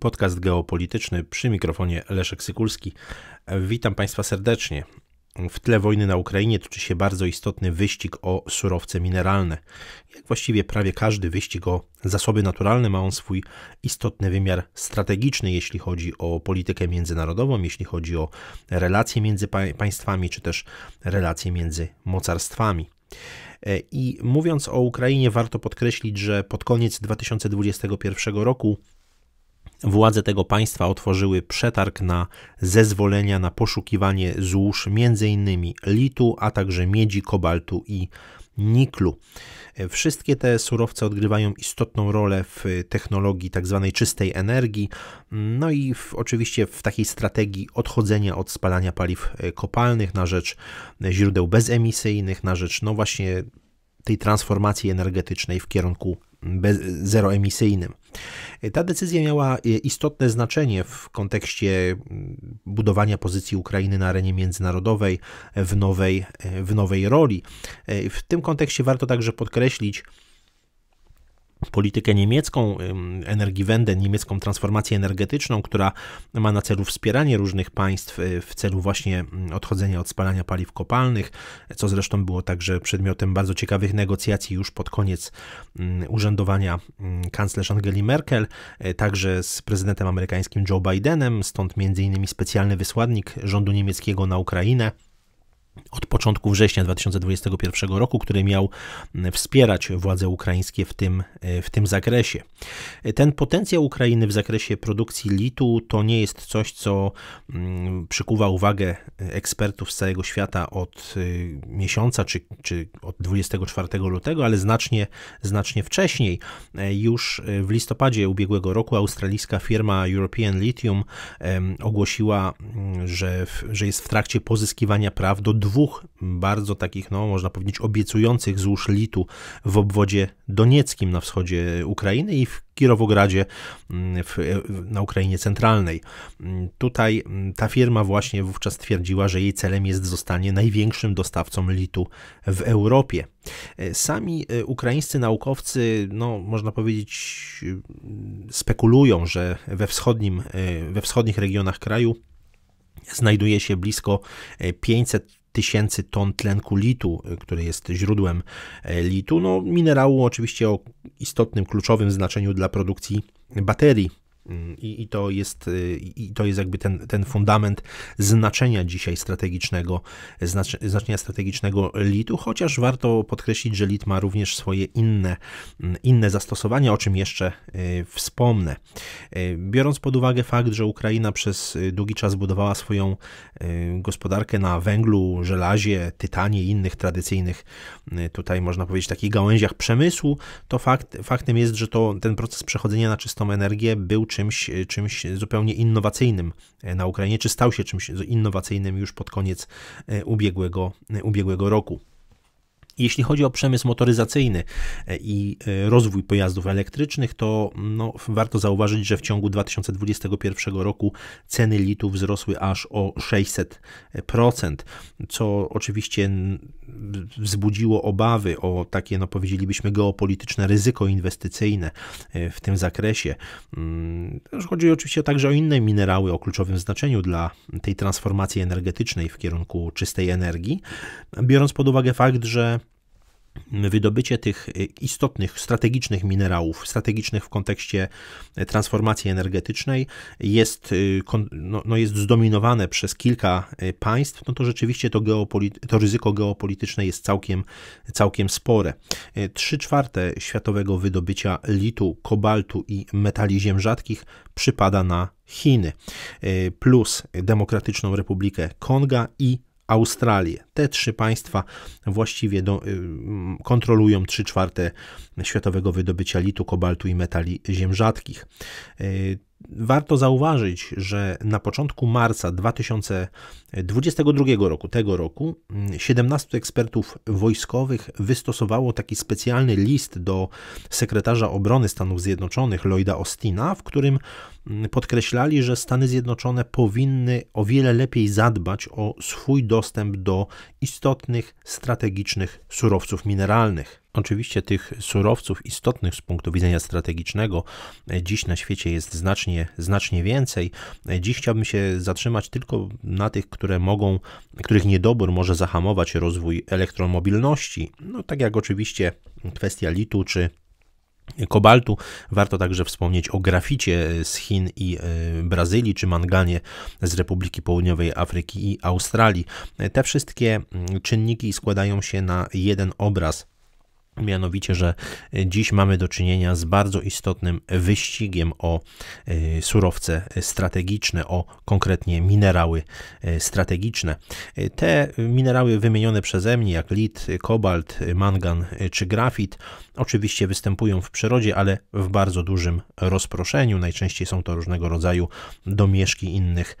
podcast geopolityczny przy mikrofonie Leszek Sykulski. Witam Państwa serdecznie. W tle wojny na Ukrainie toczy się bardzo istotny wyścig o surowce mineralne. Jak właściwie prawie każdy wyścig o zasoby naturalne, ma on swój istotny wymiar strategiczny, jeśli chodzi o politykę międzynarodową, jeśli chodzi o relacje między państwami, czy też relacje między mocarstwami. E, I mówiąc o Ukrainie, warto podkreślić, że pod koniec 2021 roku Władze tego państwa otworzyły przetarg na zezwolenia na poszukiwanie złóż m.in. litu, a także miedzi, kobaltu i niklu. Wszystkie te surowce odgrywają istotną rolę w technologii tzw. Tak czystej energii, no i w, oczywiście w takiej strategii odchodzenia od spalania paliw kopalnych na rzecz źródeł bezemisyjnych, na rzecz no właśnie tej transformacji energetycznej w kierunku bez, zeroemisyjnym. Ta decyzja miała e, istotne znaczenie w kontekście mm, budowania pozycji Ukrainy na arenie międzynarodowej w nowej, e, w nowej roli. E, w tym kontekście warto także podkreślić, politykę niemiecką, Energiewende, niemiecką transformację energetyczną, która ma na celu wspieranie różnych państw y, w celu właśnie mm, odchodzenia od spalania paliw kopalnych, co zresztą było także przedmiotem bardzo ciekawych negocjacji już pod koniec mm, urzędowania mm, kanclerz Angeli Merkel, y, także z prezydentem amerykańskim Joe Bidenem, stąd między innymi specjalny wysłannik rządu niemieckiego na Ukrainę od początku września 2021 roku, który miał mm, wspierać władze ukraińskie w tym, e, w tym zakresie. E, ten potencjał Ukrainy w zakresie produkcji litu to nie jest coś, co mm, przykuwa uwagę e, ekspertów z całego świata od miesiąca czy, czy od 24 lutego, ale znacznie, znacznie wcześniej. Już w listopadzie ubiegłego roku australijska firma European Lithium ogłosiła, mm, że, że jest w trakcie pozyskiwania praw do dwóch bardzo takich, no można powiedzieć, obiecujących złóż litu w obwodzie donieckim na wschodzie Ukrainy i w Kirowogradzie mm, w, na Ukrainie Centralnej. Mm, tutaj mm, ta firma właśnie wówczas twierdziła, że jej celem jest zostanie największym dostawcą litu w Europie. E, sami e, ukraińscy naukowcy, no, można powiedzieć, spekulują, że we, wschodnim, e, we wschodnich regionach kraju znajduje się blisko 500 tysięcy ton tlenku litu, y, który jest źródłem e, litu, no, minerału oczywiście o istotnym, kluczowym znaczeniu dla produkcji baterii i, I, to jest, y, I to jest jakby ten, ten fundament znaczenia dzisiaj strategicznego, znaczy, znaczenia strategicznego litu, chociaż warto podkreślić, że lit ma również swoje inne, mm, inne zastosowania, o czym jeszcze y, wspomnę. Y, biorąc pod uwagę fakt, że Ukraina przez długi czas budowała swoją gospodarkę na węglu, żelazie, tytanie i innych tradycyjnych, tutaj można powiedzieć, takich gałęziach przemysłu, to fakt, faktem jest, że to ten proces przechodzenia na czystą energię był czymś, e, czymś zupełnie innowacyjnym e, na Ukrainie, czy stał się czymś innowacyjnym już pod koniec e, ubiegłego, ubiegłego roku. Jeśli chodzi o przemysł motoryzacyjny e, i e, rozwój pojazdów elektrycznych, to no, warto zauważyć, że w ciągu 2021 roku ceny litu wzrosły aż o 600%, co oczywiście wzbudziło obawy o takie, no powiedzielibyśmy, geopolityczne ryzyko inwestycyjne e, w tym zakresie. Mm, chodzi oczywiście także o inne minerały o kluczowym znaczeniu dla tej transformacji energetycznej w kierunku czystej energii, biorąc pod uwagę fakt, że wydobycie tych y, istotnych, strategicznych minerałów, strategicznych w kontekście y, transformacji energetycznej, jest, y, no, no jest zdominowane przez kilka państw, no to rzeczywiście to, geopolit- to ryzyko geopolityczne jest całkiem, całkiem spore. Trzy czwarte światowego wydobycia litu, kobaltu i metali ziem rzadkich przypada na Chiny, plus Demokratyczną Republikę Konga i Australię te trzy państwa właściwie do, y, kontrolują 3 czwarte światowego wydobycia litu, kobaltu i metali ziem rzadkich. Y, warto zauważyć, że na początku marca 2022 roku, tego roku, 17 mm, ekspertów wojskowych wystosowało taki specjalny list do sekretarza obrony Stanów Zjednoczonych Lloyda Austina, w którym mm, podkreślali, że Stany Zjednoczone powinny o wiele lepiej zadbać o swój dostęp do istotnych, strategicznych surowców mineralnych. Oczywiście tych surowców istotnych z punktu widzenia strategicznego e, dziś na świecie jest znacznie, znacznie więcej. E, dziś chciałbym się zatrzymać tylko na tych, które mogą, których niedobór może zahamować rozwój elektromobilności. No, tak jak oczywiście kwestia litu czy kobaltu. Warto także wspomnieć o graficie z Chin i e, Brazylii, czy manganie z Republiki Południowej Afryki i Australii. E, te wszystkie mm, czynniki składają się na jeden obraz Mianowicie, że dziś mamy do czynienia z bardzo istotnym wyścigiem o e, surowce strategiczne, o konkretnie minerały e, strategiczne. E, te minerały wymienione przeze mnie, jak lit, kobalt, mangan czy grafit, oczywiście występują w przyrodzie, ale w bardzo dużym rozproszeniu. Najczęściej są to różnego rodzaju domieszki innych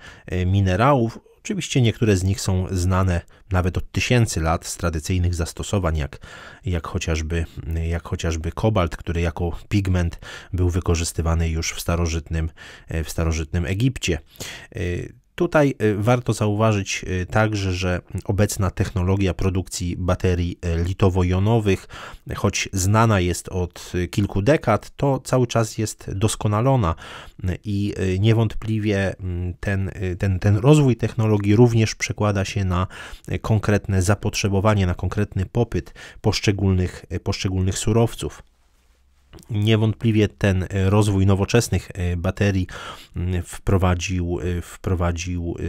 minerałów, Oczywiście niektóre z nich są znane nawet od tysięcy lat z tradycyjnych zastosowań, jak, jak, chociażby, jak chociażby kobalt, który jako pigment był wykorzystywany już w starożytnym, w starożytnym Egipcie. Tutaj y, warto zauważyć y, także, że obecna technologia produkcji baterii y, litowo-jonowych, choć znana jest od kilku dekad, to cały czas jest doskonalona i niewątpliwie mm, ten, ten, ten rozwój technologii również przekłada się na konkretne zapotrzebowanie, na konkretny popyt poszczególnych, poszczególnych surowców. Niewątpliwie ten rozwój nowoczesnych e, baterii mm, wprowadził, e, wprowadził e,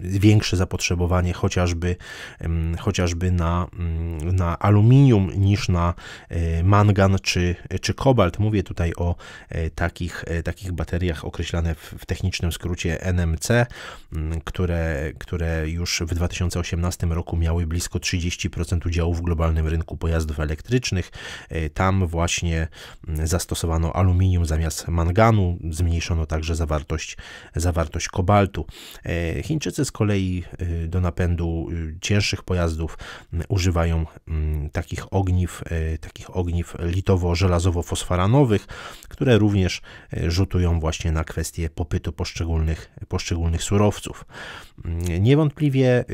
większe zapotrzebowanie chociażby, mm, chociażby na, mm, na aluminium niż na mangan czy, czy kobalt. Mówię tutaj o takich, takich bateriach określanych w, w technicznym skrócie NMC, które, które już w 2018 roku miały blisko 30% udziału w globalnym rynku pojazdów elektrycznych. Tam właśnie zastosowano aluminium zamiast manganu, zmniejszono także zawartość, zawartość kobaltu. E, Chińczycy z kolei e, do napędu e, cięższych pojazdów używają takich ogniw, takich ogniw litowo-żelazowo-fosforanowych, które również rzutują właśnie na kwestię popytu poszczególnych, poszczególnych surowców. Niewątpliwie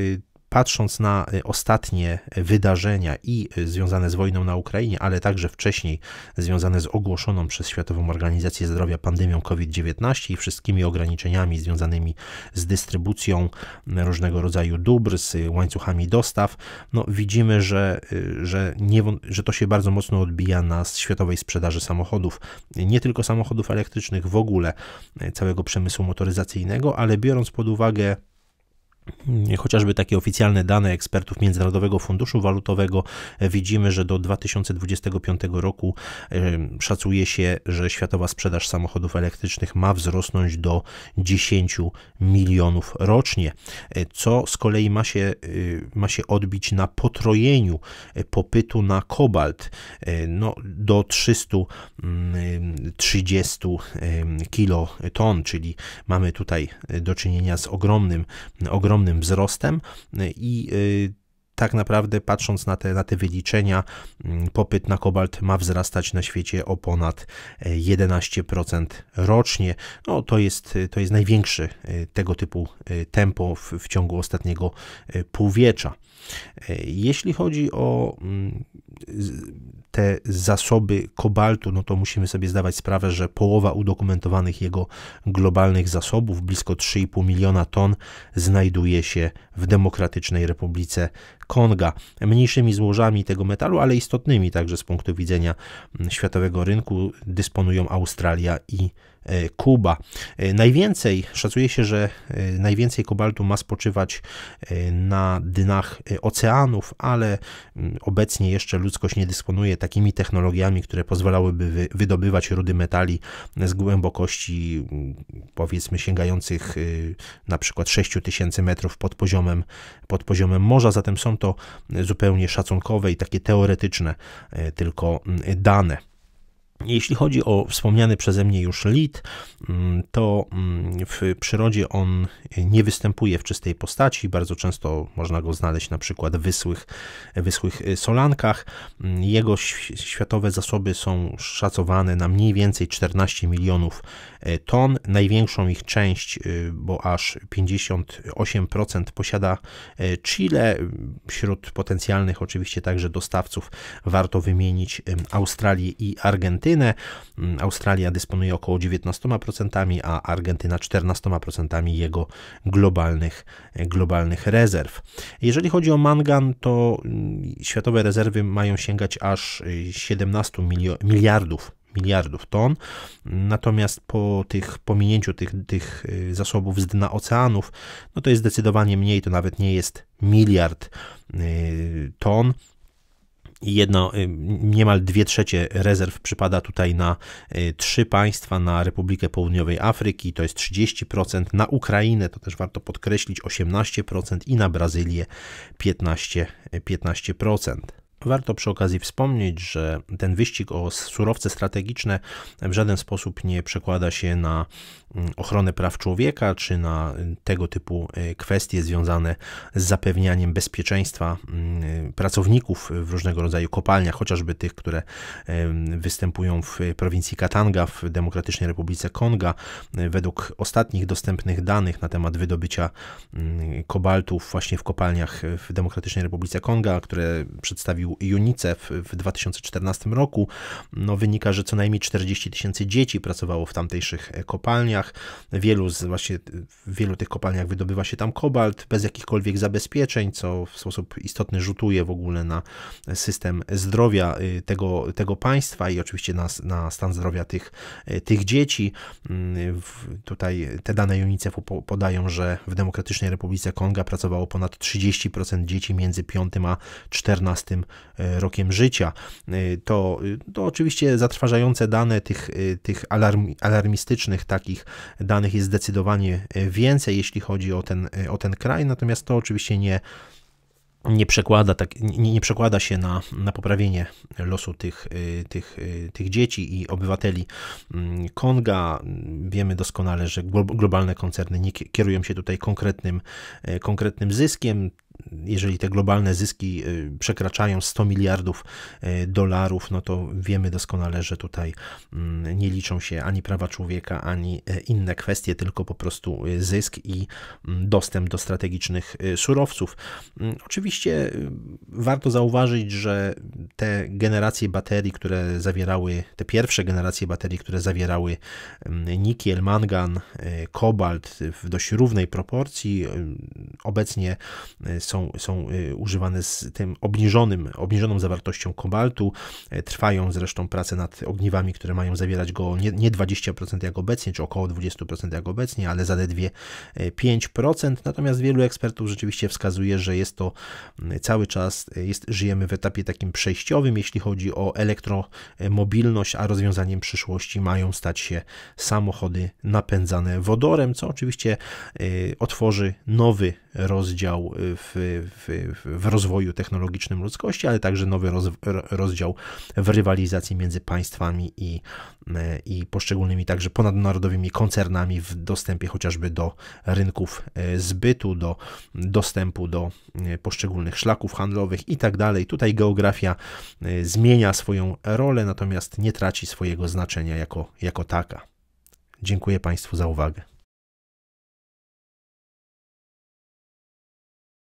patrząc na y, ostatnie y, wydarzenia i y, związane z wojną na Ukrainie, ale także wcześniej związane z ogłoszoną przez Światową Organizację Zdrowia pandemią COVID-19 i wszystkimi ograniczeniami związanymi z dystrybucją różnego rodzaju dóbr, z łańcuchami dostaw, no widzimy, że, że, nie, że to się bardzo mocno odbija na światowej sprzedaży samochodów. Nie tylko samochodów elektrycznych, w ogóle całego przemysłu motoryzacyjnego, ale biorąc pod uwagę Mm, chociażby takie oficjalne dane ekspertów Międzynarodowego Funduszu Walutowego e, widzimy, że do 2025 roku szacuje się, że światowa sprzedaż samochodów elektrycznych ma wzrosnąć do 10 milionów rocznie, e, co z kolei ma się, e, ma się odbić na potrojeniu popytu na kobalt no, do 330 mm, kiloton, czyli mamy tutaj do czynienia z ogromnym, ogromnym ogromnym wzrostem y, i y, tak naprawdę patrząc na te, na te wyliczenia, mm, popyt na kobalt ma wzrastać na świecie o ponad 11% e, rocznie. No, to, jest, y, to jest największe tego typu tempo w, w ciągu ostatniego półwiecza. E, jeśli chodzi o mm, te zasoby kobaltu, no to musimy sobie zdawać sprawę, że połowa udokumentowanych jego globalnych zasobów, blisko 3,5 miliona ton, znajduje się w Demokratycznej Republice Konga. Mniejszymi złożami tego metalu, ale istotnymi także z punktu widzenia mm, światowego rynku dysponują Australia i E, Kuba. E, najwięcej, szacuje się, że e, najwięcej kobaltu ma spoczywać na dnach oceanów, ale mm, obecnie jeszcze ludzkość nie dysponuje takimi technologiami, które pozwalałyby wydobywać rudy metali z głębokości mm, powiedzmy sięgających na przykład 6000 metrów pod poziomem, pod poziomem morza, zatem są to zupełnie szacunkowe i takie teoretyczne tylko mm, dane. Jeśli chodzi o wspomniany przeze mnie już lit, mm, to mm, w przyrodzie on nie występuje w czystej postaci. Bardzo często można go znaleźć na przykład w wyschłych, y, solankach. Mm, jego światowe zasoby są szacowane na mniej więcej 14 milionów y, ton. Największą ich część, y, bo aż 58% posiada Chile. Wśród potencjalnych oczywiście także dostawców warto wymienić Australię i Argentynę. Argentynę. Mm, Australia dysponuje około 19%, a Argentyna 14% jego globalnych, e, globalnych rezerw. Jeżeli chodzi o mangan, to mm, światowe rezerwy mają sięgać aż 17 e, miliardów miliardów ton. Natomiast po tych pominięciu tych, tych e, zasobów z dna oceanów, no to jest zdecydowanie mniej, to nawet nie jest miliard ton jedno, y, niemal dwie trzecie rezerw przypada tutaj na y, trzy państwa, na Republikę Południowej Afryki, to jest 30%, na Ukrainę, to też warto podkreślić, 18% i na Brazylię 15%. 15%. Warto przy okazji wspomnieć, że ten wyścig o surowce strategiczne w żaden sposób nie przekłada się na mm, ochronę praw człowieka czy na y, tego typu y, kwestie związane z zapewnianiem bezpieczeństwa mm, pracowników w różnego rodzaju kopalniach, chociażby tych, które występują w prowincji Katanga w Demokratycznej Republice Konga. Według ostatnich dostępnych danych na temat wydobycia mm, kobaltów właśnie w kopalniach w Demokratycznej Republice Konga, które przedstawił UNICEF w 2014 roku. No, wynika, że co najmniej 40 tysięcy dzieci pracowało w tamtejszych e, kopalniach. Wielu z, właśnie, w wielu tych kopalniach wydobywa się tam kobalt bez jakichkolwiek zabezpieczeń, co w sposób istotny rzutuje w ogóle na e, system zdrowia e, tego, tego państwa i oczywiście na, na stan zdrowia tych, tych dzieci. Mm, tutaj te dane UNICEF-u podają, że w Demokratycznej Republice Konga pracowało ponad 30% dzieci między 5 a 14 E, rokiem życia. E, to, to oczywiście zatrważające dane tych, e, tych alarm, alarmistycznych takich danych jest zdecydowanie więcej, jeśli chodzi o ten, o ten kraj, natomiast to oczywiście nie nie przekłada, tak, nie, nie, przekłada się na, na poprawienie losu tych, tych, tych dzieci i obywateli mm, Konga. Wiemy doskonale, że globalne koncerny nie kierują się tutaj konkretnym, konkretnym zyskiem jeżeli te globalne zyski y, przekraczają 100 miliardów y, dolarów, no to wiemy doskonale, że tutaj mm, nie liczą się ani prawa człowieka, ani e, inne kwestie, tylko po prostu y, zysk i mm, dostęp do strategicznych surowców. Mm, oczywiście warto zauważyć, że te generacje baterii, które zawierały, te pierwsze generacje baterii, które zawierały nikiel, mangan, kobalt w dość równej proporcji, obecnie są, są y, używane z tym obniżonym, obniżoną zawartością kobaltu. E, trwają zresztą prace nad ogniwami, które mają zawierać go nie, nie 20% jak obecnie, czy około 20% jak obecnie, ale zaledwie 5%. E, Natomiast wielu ekspertów rzeczywiście wskazuje, że jest to cały czas, e, jest, żyjemy w etapie takim przejściowym, jeśli chodzi o elektromobilność, a rozwiązaniem przyszłości mają stać się samochody napędzane wodorem, co oczywiście otworzy nowy rozdział y, w, w, w rozwoju technologicznym ludzkości, ale także nowy roz, rozdział w rywalizacji między państwami i, y, i poszczególnymi także ponadnarodowymi koncernami w dostępie chociażby do rynków y, zbytu, do dostępu do poszczególnych szlaków handlowych i tak dalej. Tutaj geografia zmienia swoją rolę, natomiast nie traci swojego znaczenia jako, jako taka. Dziękuję Państwu za uwagę.